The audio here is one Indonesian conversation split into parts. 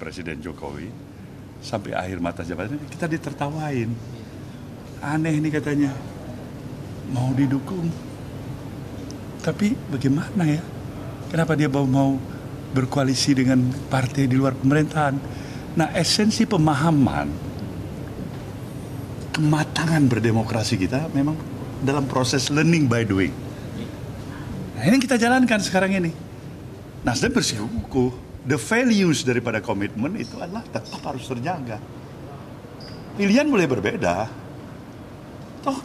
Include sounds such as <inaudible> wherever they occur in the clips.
Presiden Jokowi sampai akhir mata jabatannya kita ditertawain. Aneh ini katanya. Mau didukung. Tapi bagaimana ya? Kenapa dia mau, mau berkoalisi dengan partai di luar pemerintahan? Nah, esensi pemahaman kematangan berdemokrasi kita memang dalam proses learning by doing. Nah, ini kita jalankan sekarang ini. Nasdem bersikukuh the values daripada komitmen itu adalah tetap harus terjaga. Pilihan mulai berbeda. Toh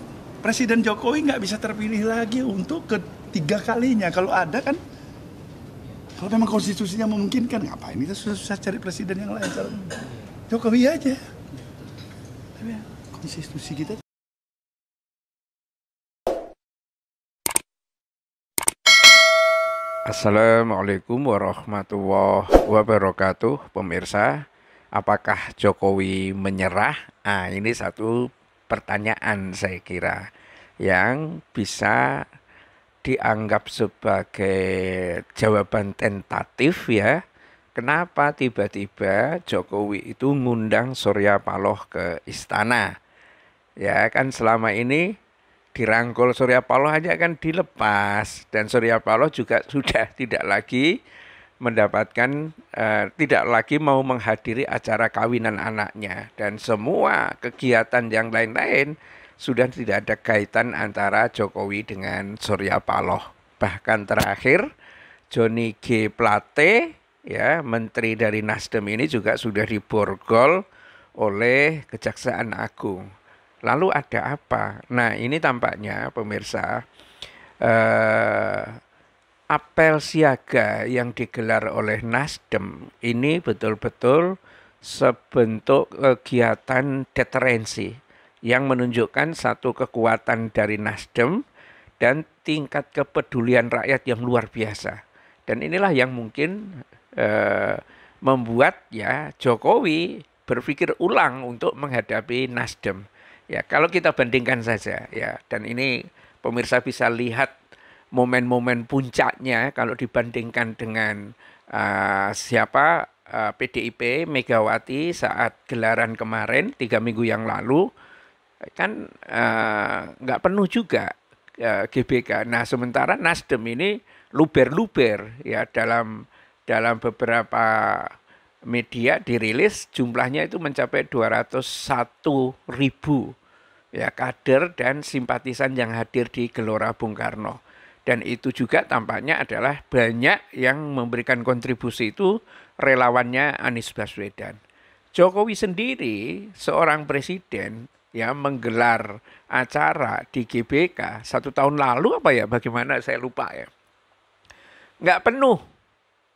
Presiden Jokowi nggak bisa terpilih lagi untuk ketiga kalinya. Kalau ada kan, kalau memang konstitusinya memungkinkan, ngapain kita susah-susah cari presiden yang lain? Jokowi aja. Tapi ya, konstitusi kita Assalamualaikum warahmatullahi wabarakatuh Pemirsa, apakah Jokowi menyerah? Ah, ini satu pertanyaan saya kira Yang bisa dianggap sebagai jawaban tentatif ya Kenapa tiba-tiba Jokowi itu ngundang Surya Paloh ke istana? Ya kan selama ini dirangkul Surya Paloh aja akan dilepas dan Surya Paloh juga <laughs> sudah tidak lagi mendapatkan eh, tidak lagi mau menghadiri acara kawinan anaknya dan semua kegiatan yang lain-lain sudah tidak ada kaitan antara Jokowi dengan Surya Paloh. Bahkan terakhir Joni G Plate ya menteri dari Nasdem ini juga sudah diborgol oleh Kejaksaan Agung. Lalu ada apa? Nah, ini tampaknya pemirsa eh, apel siaga yang digelar oleh Nasdem ini betul-betul sebentuk kegiatan deterensi yang menunjukkan satu kekuatan dari Nasdem dan tingkat kepedulian rakyat yang luar biasa. Dan inilah yang mungkin eh, membuat ya Jokowi berpikir ulang untuk menghadapi Nasdem. Ya, kalau kita bandingkan saja ya dan ini pemirsa bisa lihat momen-momen puncaknya kalau dibandingkan dengan uh, siapa uh, eh, PDIP Megawati saat gelaran kemarin tiga minggu yang lalu kan eh, nggak uh, penuh juga uh, GBK. Nah sementara Nasdem ini luber-luber ya dalam dalam beberapa media dirilis jumlahnya itu mencapai 201 ribu ya kader dan simpatisan yang hadir di Gelora Bung Karno. Dan itu juga tampaknya adalah banyak yang memberikan kontribusi itu relawannya Anies Baswedan. Jokowi sendiri seorang presiden ya menggelar acara di GBK satu tahun lalu apa ya bagaimana saya lupa ya nggak penuh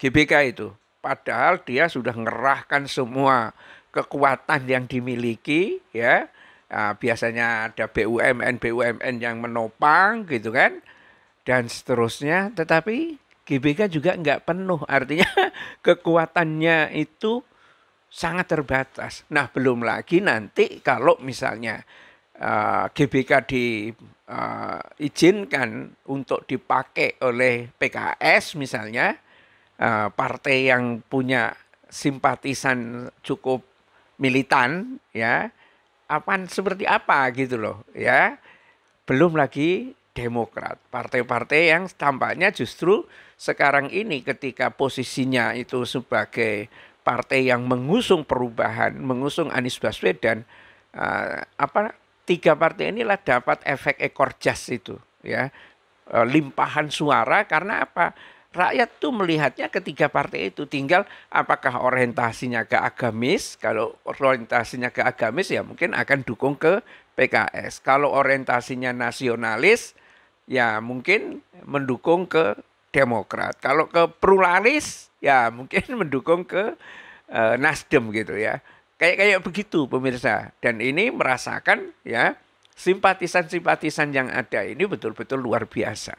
GBK itu padahal dia sudah ngerahkan semua kekuatan yang dimiliki ya uh, biasanya ada BUMN BUMN yang menopang gitu kan dan seterusnya tetapi GBK juga nggak penuh artinya <laughs> kekuatannya itu sangat terbatas nah belum lagi nanti kalau misalnya uh, ah, GBK di uh, untuk dipakai oleh PKS misalnya uh, partai yang punya simpatisan cukup militan ya Apaan seperti apa gitu loh ya. Belum lagi Demokrat, partai-partai yang tampaknya justru sekarang ini ketika posisinya itu sebagai partai yang mengusung perubahan, mengusung Anies Baswedan, uh, apa tiga partai inilah dapat efek ekor jas itu ya eh, limpahan suara karena apa rakyat tuh melihatnya ketiga partai itu tinggal apakah orientasinya ke agamis kalau orientasinya ke agamis ya mungkin akan dukung ke PKS kalau orientasinya nasionalis ya mungkin mendukung ke Demokrat kalau ke pluralis ya mungkin <laughs> mendukung ke uh, Nasdem gitu ya kayak kayak begitu pemirsa dan ini merasakan ya simpatisan-simpatisan yang ada ini betul-betul luar biasa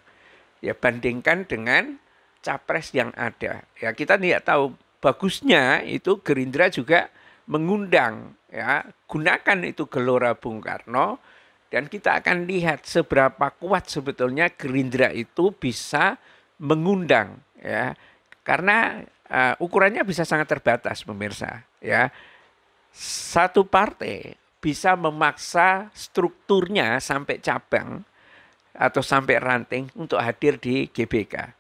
ya bandingkan dengan capres yang ada. Ya kita tidak tahu bagusnya itu Gerindra juga mengundang ya gunakan itu gelora Bung Karno dan kita akan lihat seberapa kuat sebetulnya Gerindra itu bisa mengundang ya karena uh, ukurannya bisa sangat terbatas pemirsa ya satu partai bisa memaksa strukturnya sampai cabang atau sampai ranting untuk hadir di GBK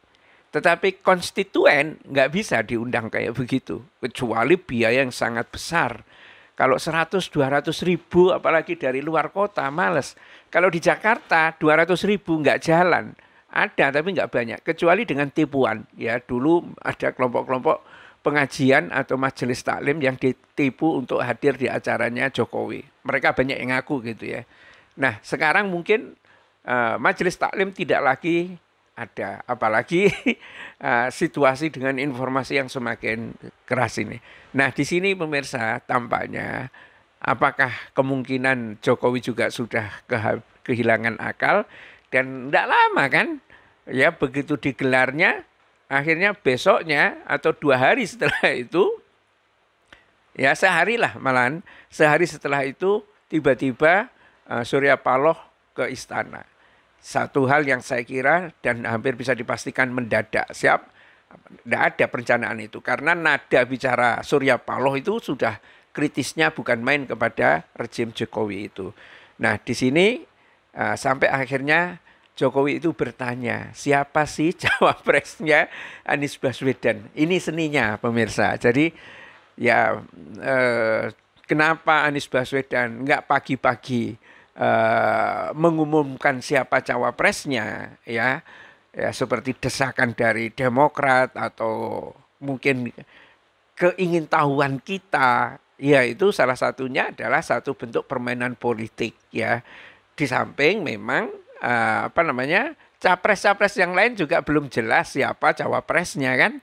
tetapi konstituen nggak bisa diundang kayak begitu. Kecuali biaya yang sangat besar. Kalau 100-200 ribu apalagi dari luar kota males. Kalau di Jakarta 200 ribu nggak jalan. Ada tapi nggak banyak. Kecuali dengan tipuan. Ya dulu ada kelompok-kelompok pengajian atau majelis taklim yang ditipu untuk hadir di acaranya Jokowi. Mereka banyak yang ngaku gitu ya. Nah sekarang mungkin uh, majelis taklim tidak lagi ada apalagi uh, <laughs> situasi dengan informasi yang semakin keras ini. Nah, di sini pemirsa tampaknya apakah kemungkinan Jokowi juga sudah ke kehilangan akal dan tidak lama kan ya begitu digelarnya akhirnya besoknya atau dua hari setelah <laughs> itu ya sehari lah malahan sehari setelah itu tiba-tiba uh, Surya Paloh ke istana satu hal yang saya kira dan hampir bisa dipastikan mendadak siap tidak ada perencanaan itu karena nada bicara Surya Paloh itu sudah kritisnya bukan main kepada rezim Jokowi itu. Nah di sini uh, sampai akhirnya Jokowi itu bertanya siapa sih <laughs> cawapresnya Anies Baswedan. Ini seninya pemirsa. Jadi ya eh, kenapa Anies Baswedan nggak pagi-pagi? uh, mengumumkan siapa cawapresnya ya ya seperti desakan dari Demokrat atau mungkin keingintahuan kita ya itu salah satunya adalah satu bentuk permainan politik ya di samping memang uh, apa namanya capres-capres yang lain juga belum jelas siapa cawapresnya kan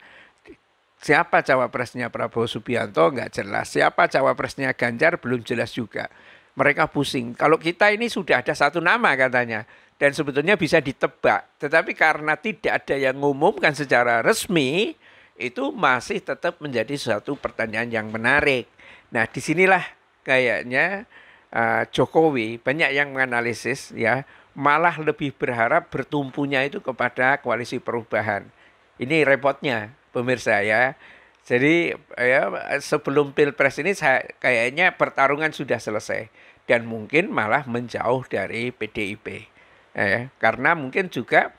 siapa cawapresnya Prabowo Subianto nggak jelas siapa cawapresnya Ganjar belum jelas juga mereka pusing. Kalau kita ini sudah ada satu nama katanya dan sebetulnya bisa ditebak, tetapi karena tidak ada yang mengumumkan secara resmi, itu masih tetap menjadi suatu pertanyaan yang menarik. Nah, disinilah kayaknya uh, Jokowi banyak yang menganalisis ya, malah lebih berharap bertumpunya itu kepada koalisi perubahan. Ini repotnya pemirsa ya. Jadi ya sebelum pilpres ini saya, kayaknya pertarungan sudah selesai dan mungkin malah menjauh dari PDIP. Eh, karena mungkin juga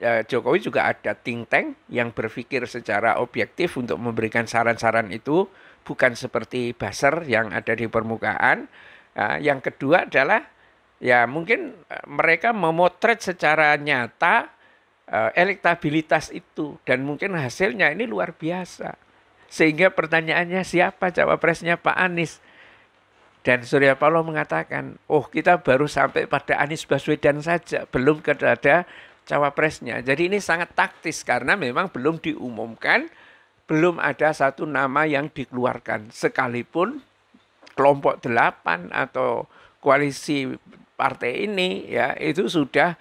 eh, Jokowi juga ada think tank yang berpikir secara objektif untuk memberikan saran-saran itu bukan seperti baser yang ada di permukaan. Eh, yang kedua adalah ya mungkin eh, mereka memotret secara nyata eh, elektabilitas itu dan mungkin hasilnya ini luar biasa. Sehingga pertanyaannya siapa cawapresnya Pak Anies? Dan Surya Paloh mengatakan, oh kita baru sampai pada Anies Baswedan saja, belum ada cawapresnya. Jadi ini sangat taktis karena memang belum diumumkan, belum ada satu nama yang dikeluarkan. Sekalipun kelompok delapan atau koalisi partai ini ya itu sudah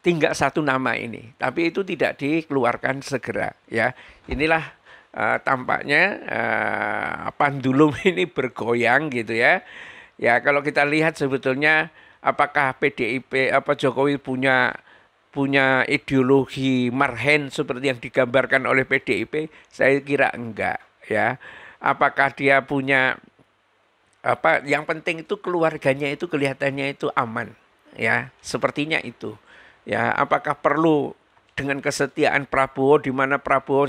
tinggal satu nama ini, tapi itu tidak dikeluarkan segera ya. Inilah uh, tampaknya uh, eh, pandulum <laughs> ini bergoyang gitu ya. Ya kalau kita lihat sebetulnya apakah PDIP apa Jokowi punya punya ideologi marhen seperti yang digambarkan oleh PDIP? Saya kira enggak ya. Apakah dia punya apa yang penting itu keluarganya itu kelihatannya itu aman ya sepertinya itu ya apakah perlu dengan kesetiaan Prabowo di mana Prabowo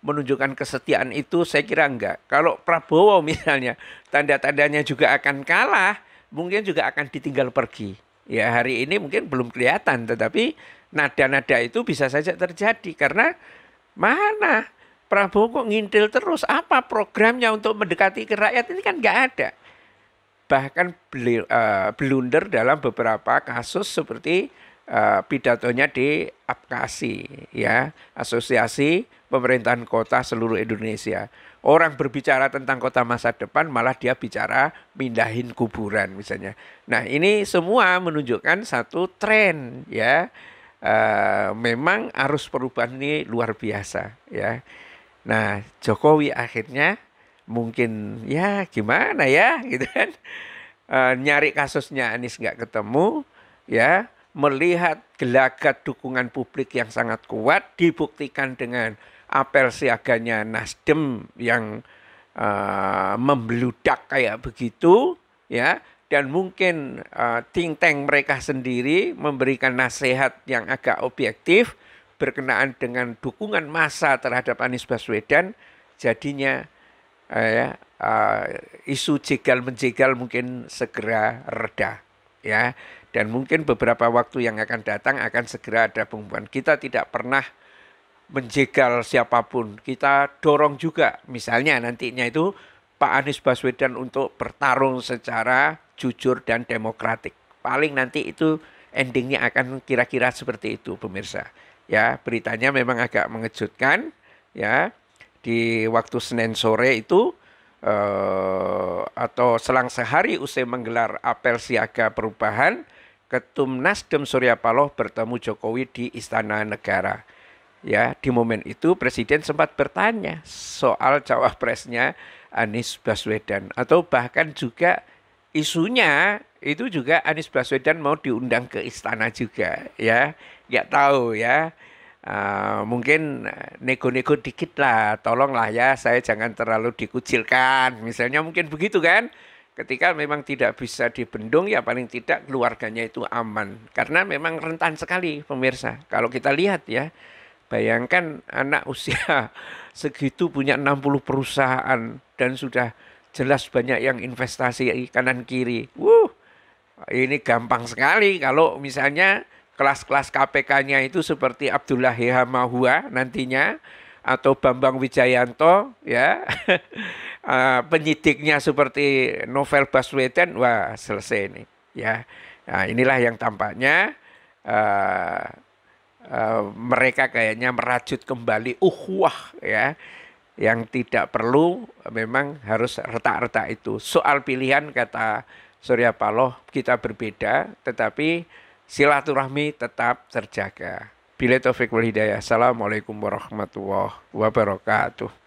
menunjukkan kesetiaan itu saya kira enggak. Kalau Prabowo <laughs> misalnya tanda-tandanya juga akan kalah, mungkin juga akan ditinggal pergi. Ya hari ini mungkin belum kelihatan tetapi nada-nada itu bisa saja terjadi karena mana Prabowo kok ngintil terus apa programnya untuk mendekati ke rakyat ini kan enggak ada. Bahkan beli, eh, blunder dalam beberapa kasus seperti eh, pidatonya di APKASI ya, Asosiasi pemerintahan kota seluruh Indonesia. Orang berbicara tentang kota masa depan malah dia bicara mindahin kuburan misalnya. Nah ini semua menunjukkan satu tren ya. Uh, memang arus perubahan ini luar biasa ya. Nah Jokowi akhirnya mungkin ya gimana ya <laughs> gitu kan. Uh, nyari kasusnya Anies nggak ketemu ya melihat gelagat dukungan publik yang sangat kuat dibuktikan dengan apel siaganya Nasdem yang uh, membludak kayak begitu ya dan mungkin uh, think tank mereka sendiri memberikan nasihat yang agak objektif berkenaan dengan dukungan massa terhadap Anies Baswedan jadinya uh, ya, uh, isu jegal menjegal mungkin segera reda ya dan mungkin beberapa waktu yang akan datang akan segera ada pengumuman kita tidak pernah menjegal siapapun. Kita dorong juga misalnya nantinya itu Pak Anies Baswedan untuk bertarung secara jujur dan demokratik. Paling nanti itu endingnya akan kira-kira seperti itu pemirsa. Ya, beritanya memang agak mengejutkan ya. Di waktu Senin sore itu eh, atau selang sehari usai menggelar apel siaga perubahan, Ketum Nasdem Surya Paloh bertemu Jokowi di Istana Negara ya di momen itu presiden sempat bertanya soal cawapresnya Anies Baswedan atau bahkan juga isunya itu juga Anies Baswedan mau diundang ke istana juga ya nggak tahu ya uh, mungkin nego-nego dikit lah tolonglah ya saya jangan terlalu dikucilkan misalnya mungkin begitu kan ketika memang tidak bisa dibendung ya paling tidak keluarganya itu aman karena memang rentan sekali pemirsa kalau kita lihat ya Bayangkan anak usia <laughs> segitu punya 60 perusahaan dan sudah jelas banyak yang investasi kanan kiri. Wuh, ini gampang sekali kalau misalnya kelas-kelas KPK-nya itu seperti Abdullah Hamahua nantinya atau Bambang Wijayanto ya <laughs> ah, penyidiknya seperti Novel Baswedan wah selesai ini ya nah, inilah yang tampaknya uh, uh, mereka kayaknya merajut kembali uh wah ya yang tidak perlu memang harus retak-retak itu. Soal pilihan kata Surya Paloh kita berbeda tetapi silaturahmi tetap terjaga. Bila Taufik wal Hidayah. Assalamualaikum warahmatullahi wabarakatuh.